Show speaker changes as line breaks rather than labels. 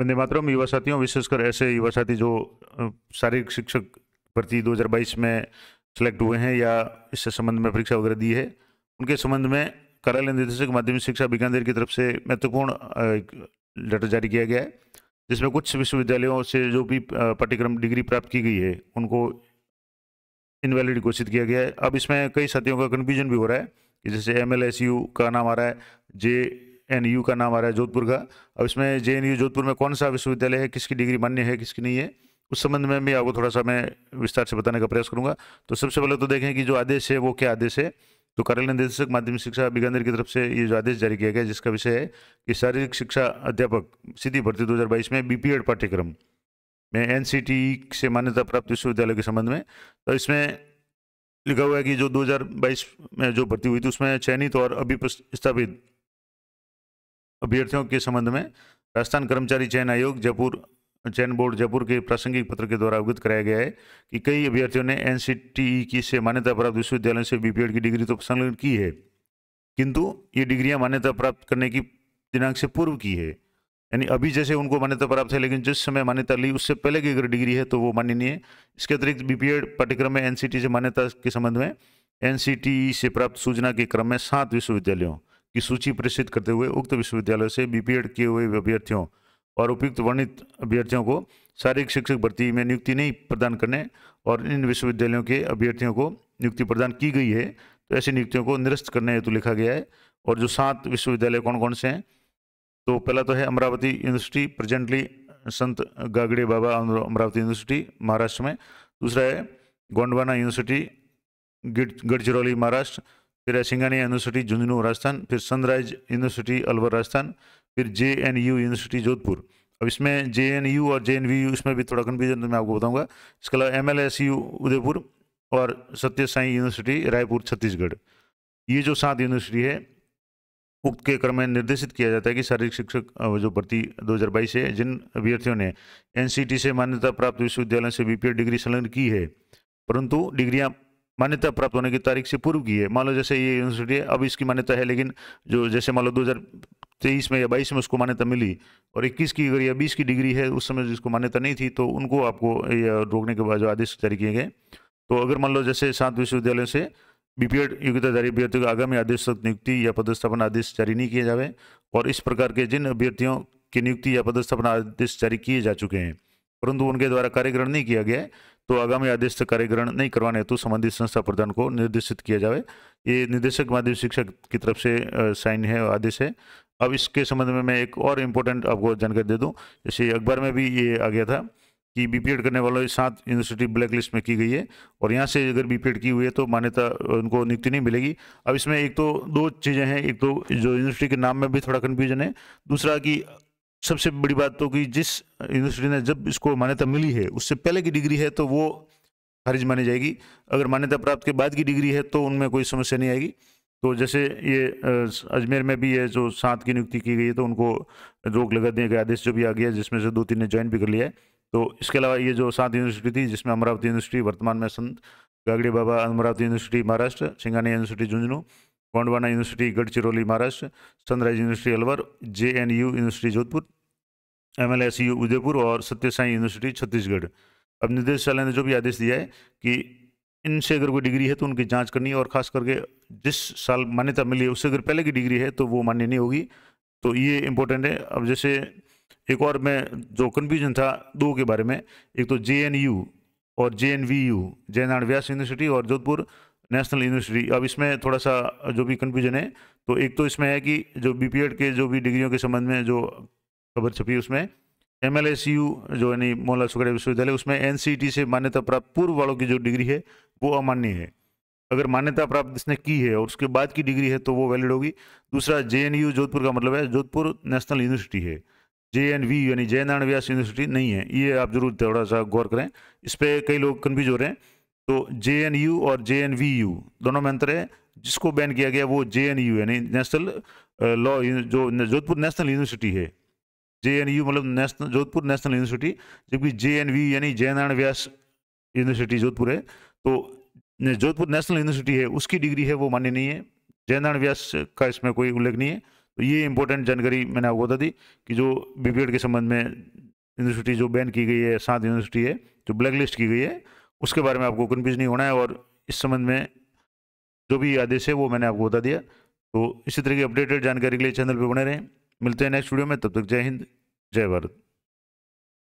वंदे मातरम युवा साथियों विशेषकर ऐसे युवा साथी जो शारीरिक शिक्षक भर्ती 2022 में सिलेक्ट हुए हैं या इससे संबंध में परीक्षा वगैरह दी है उनके संबंध में कार्यालय निदेशक माध्यमिक शिक्षा बीकानेर की तरफ से महत्वपूर्ण लेटर जारी किया गया है जिसमें कुछ विश्वविद्यालयों से जो भी पाठ्यक्रम डिग्री प्राप्त की गई है उनको इनवैलिड घोषित किया गया है अब इसमें कई साथियों का कन्फ्यूजन भी हो रहा है जैसे एम का नाम आ रहा है जे एन का नाम आ रहा है जोधपुर का अब इसमें जे जोधपुर में कौन सा विश्वविद्यालय है किसकी डिग्री मान्य है किसकी नहीं है उस संबंध में भी आपको थोड़ा सा मैं विस्तार से बताने का प्रयास करूंगा तो सबसे पहले तो देखें कि जो आदेश है वो क्या आदेश है तो कार्यालय निदेशक माध्यमिक शिक्षा बिकानेर की तरफ से ये जो आदेश जारी किया गया जिसका विषय है कि शारीरिक शिक्षा अध्यापक सीधी भर्ती 2022 में बी पाठ्यक्रम में एन e से मान्यता प्राप्त विश्वविद्यालय के संबंध में तो इसमें लिखा हुआ है कि जो 2022 में जो भर्ती हुई थी उसमें चयनित और अभी स्थापित अभ्यर्थियों के संबंध में राजस्थान कर्मचारी चयन आयोग जयपुर चयन बोर्ड जयपुर के प्रासंगिक पत्र के द्वारा अवगत कराया गया है कि कई अभ्यर्थियों ने एन की से मान्यता प्राप्त विश्वविद्यालय से बी की डिग्री तो संलग्न की है किंतु ये डिग्रियाँ मान्यता प्राप्त करने की दिनांक से पूर्व की है यानी अभी जैसे उनको मान्यता प्राप्त है लेकिन जिस समय मान्यता ली उससे पहले की अगर डिग्री है तो वो मान्य नहीं है इसके अतिरिक्त बी पाठ्यक्रम में एन से मान्यता के संबंध में एन से प्राप्त सूचना के क्रम में सात विश्वविद्यालयों की सूची प्रेषित करते हुए उक्त विश्वविद्यालय से बी किए हुए अभ्यर्थियों और उपयुक्त वर्णित अभ्यर्थियों को शारीरिक शिक्षक भर्ती में नियुक्ति नहीं प्रदान करने और इन विश्वविद्यालयों के अभ्यर्थियों को नियुक्ति प्रदान की गई है तो ऐसी नियुक्तियों को निरस्त करने हेतु लिखा गया है और जो सात विश्वविद्यालय कौन कौन से हैं तो पहला तो है Amravati university presently Sant Gadge Baba Amravati university Maharashtra में दूसरा है गोंडवाना यूनिवर्सिटी गढ़चिरौली महाराष्ट्र फिर सिंगानिया यूनिवर्सिटी झुंझुनू राजस्थान फिर सनराइज यूनिवर्सिटी अलवर राजस्थान फिर J N U university Jodhpur अब इसमें जे एन यू और जे एन वी यू इसमें भी थोड़ा कन्फ्यूजन तो मैं आपको बताऊंगा इसके अलावा M L S U Udaipur और सत्य साई यूनिवर्सिटी रायपुर छत्तीसगढ़ ये जो सात यूनिवर्सिटी है उक्त के क्रम में निर्देशित किया जाता है कि शारीरिक शिक्षक जो भर्ती 2022 है जिन अभ्यर्थियों ने एनसीटी से मान्यता प्राप्त विश्वविद्यालय से बीपीएड डिग्री संलग्न की है परंतु डिग्रियां मान्यता प्राप्त होने की तारीख से पूर्व की है मान लो जैसे ये यूनिवर्सिटी है अब इसकी मान्यता है लेकिन जो जैसे मान लो दो तेईस में या बाईस में उसको मान्यता मिली और इक्कीस की अगर या बीस की डिग्री है उस समय जिसको मान्यता नहीं थी तो उनको आपको रोकने के बाद जो आदेश जारी किए गए तो अगर मान लो जैसे सात विश्वविद्यालयों से बी योग्यता जारी अभ्यर्थियों का आगामी आदेश तक नियुक्ति या पदस्थापना आदेश जारी नहीं किए जावे और इस प्रकार के जिन अभ्यर्थियों की नियुक्ति या पदस्थापना आदेश जारी किए जा चुके हैं परंतु उनके द्वारा कार्यग्रहण नहीं किया गया है तो आगामी आदेश तक कार्यग्रहण नहीं करवाने हेतु संबंधित संस्था प्रधान को निर्देशित किया जाए ये निदेशक माध्यमिक शिक्षक की तरफ से साइन है आदेश है अब इसके संबंध में मैं एक और इम्पोर्टेंट आपको जानकारी दे दूँ जैसे अखबार में भी ये आ गया था कि बी करने वालों की सात यूनिवर्सिटी ब्लैक लिस्ट में की गई है और यहाँ से अगर बी की हुई है तो मान्यता उनको नियुक्ति नहीं मिलेगी अब इसमें एक तो दो चीज़ें हैं एक तो जो यूनिवर्सिटी के नाम में भी थोड़ा कन्फ्यूजन है दूसरा कि सबसे बड़ी बात तो कि जिस यूनिवर्सिटी ने जब इसको मान्यता मिली है उससे पहले की डिग्री है तो वो खारिज मानी जाएगी अगर मान्यता प्राप्त के बाद की डिग्री है तो उनमें कोई समस्या नहीं आएगी तो जैसे ये अजमेर में भी ये जो सात की नियुक्ति की गई है तो उनको रोक लगा देने का आदेश जो भी आ गया जिसमें से दो तीन ने ज्वाइन भी कर लिया है तो इसके अलावा ये जो सात यूनिवर्सिटी थी जिसमें अमरावती यूनिवर्सिटी वर्तमान में Sant Gadge Baba Amravati university Maharashtra Singhania university Jhunjhunu Gondwana university Gadchiroli Maharashtra sunrise university Alwar J N U university Jodhpur M L S U Udaipur और सत्य साई यूनिवर्सिटी छत्तीसगढ़ अब निदेशालय ने जो भी आदेश दिया है कि इनसे अगर कोई डिग्री है तो उनकी जांच करनी है और खास करके जिस साल मान्यता मिली है उससे अगर पहले की डिग्री है तो वो मान्य नहीं होगी तो ये इम्पोर्टेंट है अब जैसे एक और मैं जो कन्फ्यूजन था दो के बारे में एक तो जे एन यू और J N V U Jainarayan Vyas university और जोधपुर नेशनल यूनिवर्सिटी अब इसमें थोड़ा सा जो भी कन्फ्यूजन है तो एक तो इसमें है कि जो बी के जो भी डिग्रियों के संबंध में जो खबर छपी उसमें एम एल एस यू जो यानी मोहनलाल सुखड़े विश्वविद्यालय उसमें एन सी टी से मान्यता प्राप्त पूर्व वालों की जो डिग्री है वो अमान्य है अगर मान्यता प्राप्त जिसने की है और उसके बाद की डिग्री है तो वो वैलिड होगी दूसरा जे एन यू जोधपुर का मतलब है जोधपुर नेशनल यूनिवर्सिटी है जे एन वी यानी जयनारायण व्यास यूनिवर्सिटी नहीं है ये आप जरूर थोड़ा सा गौर करें इस पर कई लोग कन्फ्यूज हो रहे हैं तो जे एन यू और जे एन वी यू दोनों में अंतर है जिसको बैन किया गया वो जे एन यू यानी नेशनल लॉ जो जोधपुर नेशनल यूनिवर्सिटी है जे एन यू मतलब नेशनल जोधपुर नेशनल यूनिवर्सिटी जबकि जे एन वी यानी जयनारायण व्यास यूनिवर्सिटी जोधपुर है तो जोधपुर नेशनल यूनिवर्सिटी है उसकी डिग्री है वो मान्य नहीं है जयनारायण व्यास का इसमें कोई उल्लेख नहीं है तो ये इंपॉर्टेंट जानकारी मैंने आपको बता दी कि जो बी के संबंध में यूनिवर्सिटी जो बैन की गई है सात यूनिवर्सिटी है जो ब्लैक लिस्ट की गई है उसके बारे में आपको कन्फ्यूज नहीं होना है और इस संबंध में जो भी आदेश है वो मैंने आपको बता दिया तो इसी तरह की अपडेटेड जानकारी के लिए चैनल पर बने रहें मिलते हैं नेक्स्ट वीडियो में तब तक जय हिंद जय भारत